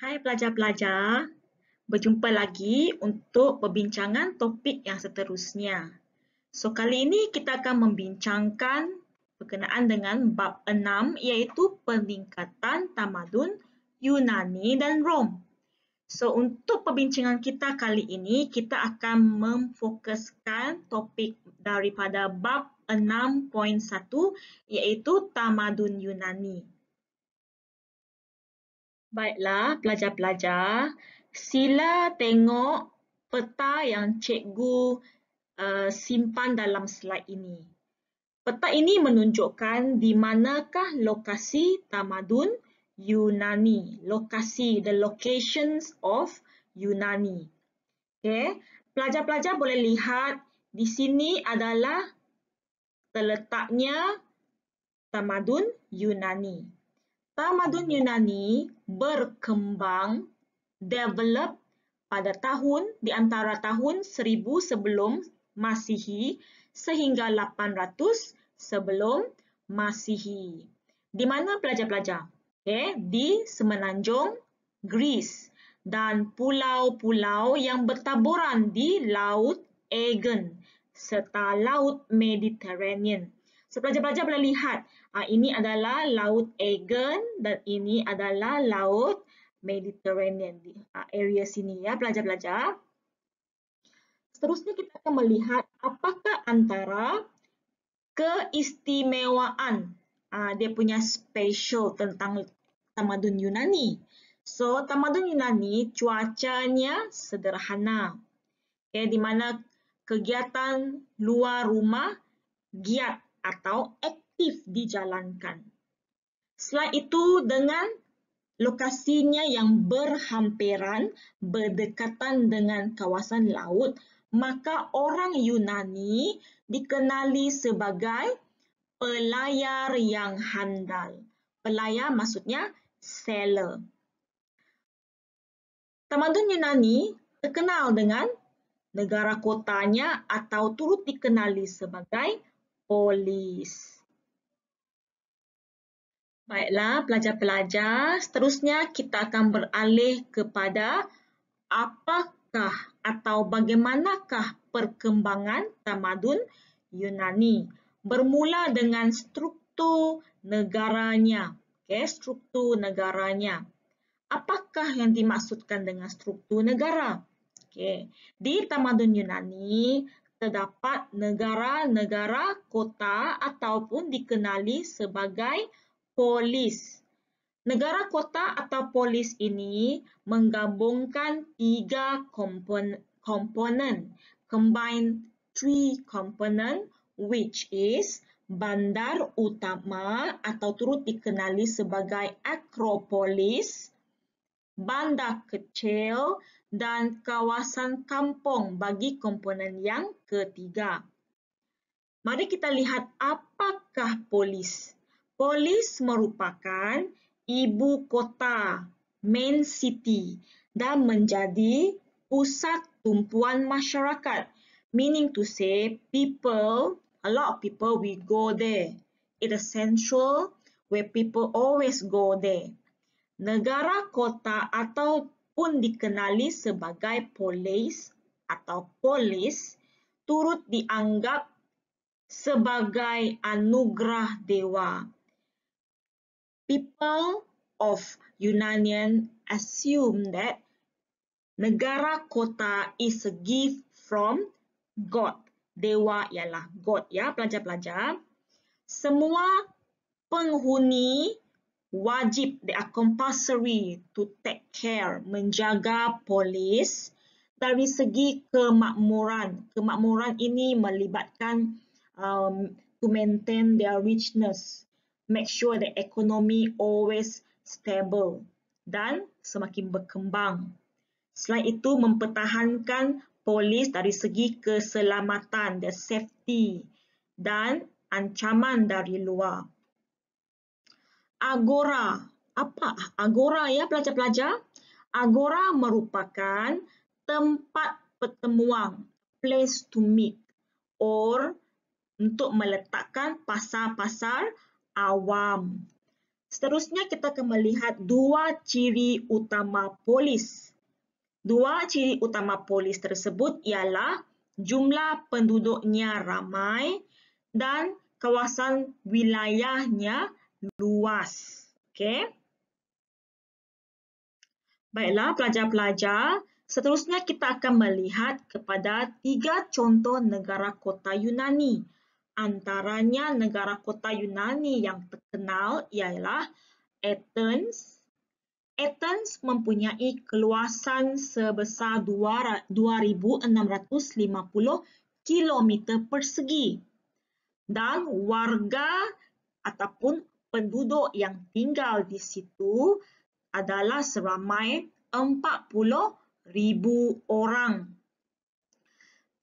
Hai pelajar-pelajar, berjumpa lagi untuk perbincangan topik yang seterusnya. So kali ini kita akan membincangkan berkenaan dengan bab 6 iaitu peningkatan tamadun Yunani dan Rom. So untuk perbincangan kita kali ini kita akan memfokuskan topik daripada bab 6.1 iaitu tamadun Yunani. Baiklah, pelajar-pelajar, sila tengok peta yang cikgu uh, simpan dalam slide ini. Peta ini menunjukkan di manakah lokasi tamadun Yunani, lokasi the locations of Yunani. Okey, pelajar-pelajar boleh lihat di sini adalah terletaknya tamadun Yunani tamadun Yunani berkembang develop pada tahun di antara tahun 1000 sebelum Masihi sehingga 800 sebelum Masihi. Di mana pelajar-pelajar? Okey, di semenanjung Greece dan pulau-pulau yang bertaburan di Laut Aegean serta Laut Mediterranean. So, pelajar-pelajar boleh lihat uh, ini adalah Laut Aegean dan ini adalah Laut Mediterranean di uh, area sini ya, pelajar-pelajar. Seterusnya kita akan melihat apakah antara keistimewaan uh, dia punya special tentang tamadun Yunani. So, tamadun Yunani cuacanya sederhana. Okay, di mana kegiatan luar rumah giat atau aktif dijalankan. Selain itu, dengan lokasinya yang berhampiran berdekatan dengan kawasan laut, maka orang Yunani dikenali sebagai pelayar yang handal. Pelayar maksudnya sailor. Tamadun Yunani terkenal dengan negara kotanya atau turut dikenali sebagai polis. Baiklah, pelajar-pelajar, seterusnya kita akan beralih kepada apakah atau bagaimanakah perkembangan tamadun Yunani bermula dengan struktur negaranya. Okay, struktur negaranya. Apakah yang dimaksudkan dengan struktur negara? Okay. Di tamadun Yunani, terdapat negara-negara kota ataupun dikenali sebagai polis. Negara kota atau polis ini menggabungkan tiga komponen, komponen combined three component which is bandar utama atau turut dikenali sebagai akropolis, bandar kecil dan kawasan kampung bagi komponen yang ketiga. Mari kita lihat apakah polis. Polis merupakan ibu kota, main city dan menjadi pusat tumpuan masyarakat. Meaning to say, people, a lot of people we go there. It is central where people always go there. Negara kota atau pun dikenali sebagai polis atau polis turut dianggap sebagai anugerah dewa. People of Yunanian assume that negara kota is a gift from God. Dewa ialah God ya pelajar-pelajar. Semua penghuni wajib, they are compulsory to take care, menjaga polis dari segi kemakmuran. Kemakmuran ini melibatkan um, to maintain their richness, make sure the economy always stable dan semakin berkembang. Selain itu, mempertahankan polis dari segi keselamatan, the safety dan ancaman dari luar agora. Apa agora ya pelajar-pelajar? Agora merupakan tempat pertemuan, place to meet or untuk meletakkan pasar-pasar awam. Seterusnya kita akan melihat dua ciri utama polis. Dua ciri utama polis tersebut ialah jumlah penduduknya ramai dan kawasan wilayahnya luas. okay? Baiklah pelajar-pelajar, seterusnya kita akan melihat kepada tiga contoh negara kota Yunani. Antaranya negara kota Yunani yang terkenal ialah Athens. Athens mempunyai keluasan sebesar 2,650 km persegi dan warga ataupun penduduk yang tinggal di situ adalah seramai 40,000 orang.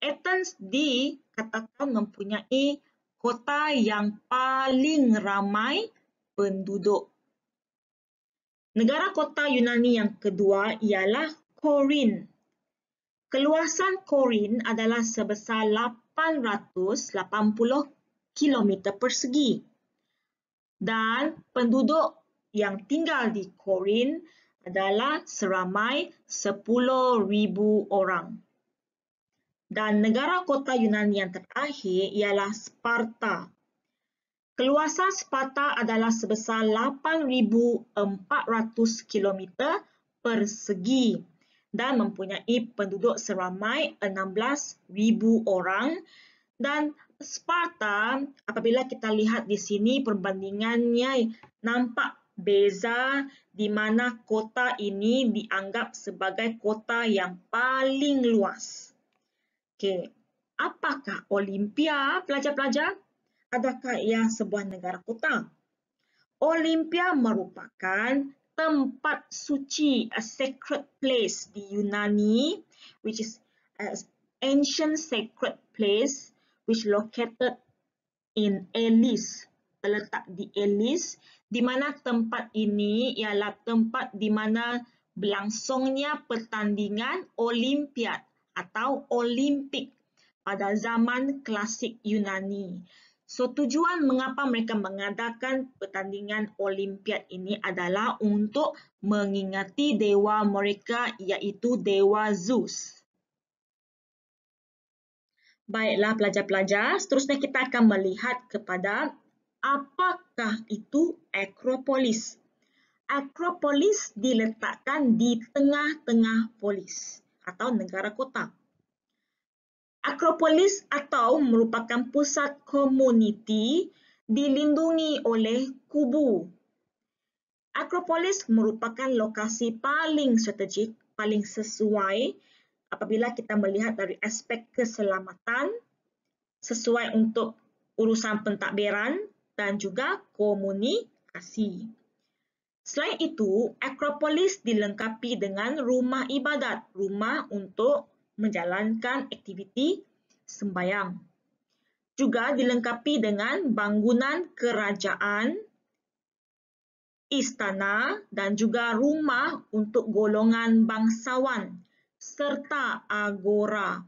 Athens dikatakan mempunyai kota yang paling ramai penduduk. Negara kota Yunani yang kedua ialah Korin. Keluasan Korin adalah sebesar 880 km persegi dan penduduk yang tinggal di Korin adalah seramai 10,000 orang. Dan negara kota Yunani yang terakhir ialah Sparta. Keluasan Sparta adalah sebesar 8,400 km persegi dan mempunyai penduduk seramai 16,000 orang dan Sparta apabila kita lihat di sini perbandingannya nampak beza di mana kota ini dianggap sebagai kota yang paling luas. Okey, apakah Olimpia pelajar-pelajar? Adakah ia sebuah negara kota? Olimpia merupakan tempat suci, a sacred place di Yunani, which is an uh, ancient sacred place which located in Elis, terletak di Elis, di mana tempat ini ialah tempat di mana berlangsungnya pertandingan Olimpiad atau Olimpik pada zaman klasik Yunani. So tujuan mengapa mereka mengadakan pertandingan Olimpiad ini adalah untuk mengingati dewa mereka iaitu dewa Zeus. Baiklah pelajar-pelajar, seterusnya kita akan melihat kepada apakah itu Akropolis. Akropolis diletakkan di tengah-tengah polis atau negara kota. Akropolis atau merupakan pusat komuniti dilindungi oleh kubu. Akropolis merupakan lokasi paling strategik, paling sesuai apabila kita melihat dari aspek keselamatan sesuai untuk urusan pentadbiran dan juga komunikasi. Selain itu, Akropolis dilengkapi dengan rumah ibadat, rumah untuk menjalankan aktiviti sembayang. Juga dilengkapi dengan bangunan kerajaan, istana dan juga rumah untuk golongan bangsawan serta agora.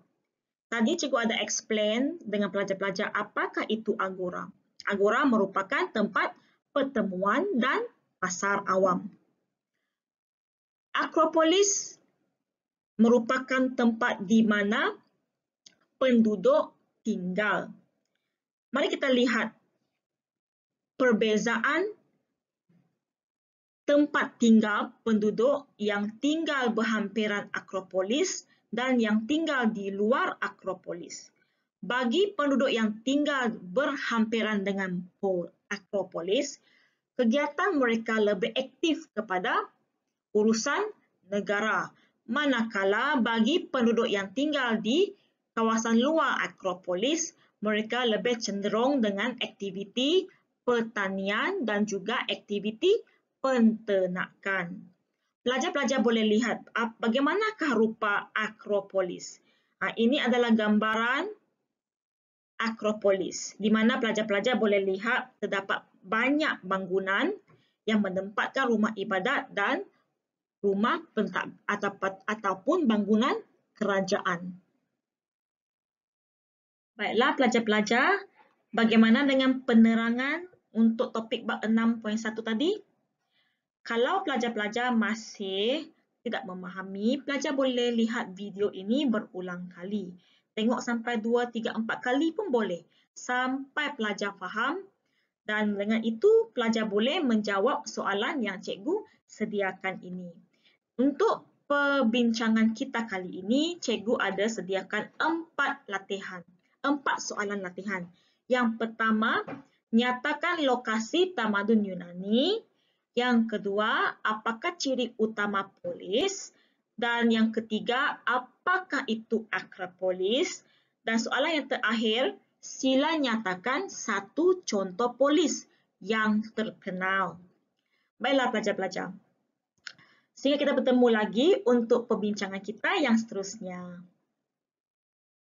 Tadi cikgu ada explain dengan pelajar-pelajar apakah itu agora. Agora merupakan tempat pertemuan dan pasar awam. Akropolis merupakan tempat di mana penduduk tinggal. Mari kita lihat perbezaan tempat tinggal penduduk yang tinggal berhampiran akropolis dan yang tinggal di luar akropolis. Bagi penduduk yang tinggal berhampiran dengan akropolis, kegiatan mereka lebih aktif kepada urusan negara. Manakala bagi penduduk yang tinggal di kawasan luar akropolis, mereka lebih cenderung dengan aktiviti pertanian dan juga aktiviti Pentenakan. Pelajar-pelajar boleh lihat bagaimanakah rupa akropolis. Ha, ini adalah gambaran akropolis di mana pelajar-pelajar boleh lihat terdapat banyak bangunan yang menempatkan rumah ibadat dan rumah pentak ataupun bangunan kerajaan. Baiklah pelajar-pelajar, bagaimana dengan penerangan untuk topik bab 6.1 tadi? Kalau pelajar-pelajar masih tidak memahami, pelajar boleh lihat video ini berulang kali. Tengok sampai 2, 3, 4 kali pun boleh. Sampai pelajar faham dan dengan itu pelajar boleh menjawab soalan yang cikgu sediakan ini. Untuk perbincangan kita kali ini, cikgu ada sediakan 4 latihan. 4 soalan latihan. Yang pertama, nyatakan lokasi tamadun Yunani. Yunani. Yang kedua, apakah ciri utama polis? Dan yang ketiga, apakah itu akropolis? Dan soalan yang terakhir, sila nyatakan satu contoh polis yang terkenal. Baiklah pelajar-pelajar. Sehingga kita bertemu lagi untuk perbincangan kita yang seterusnya.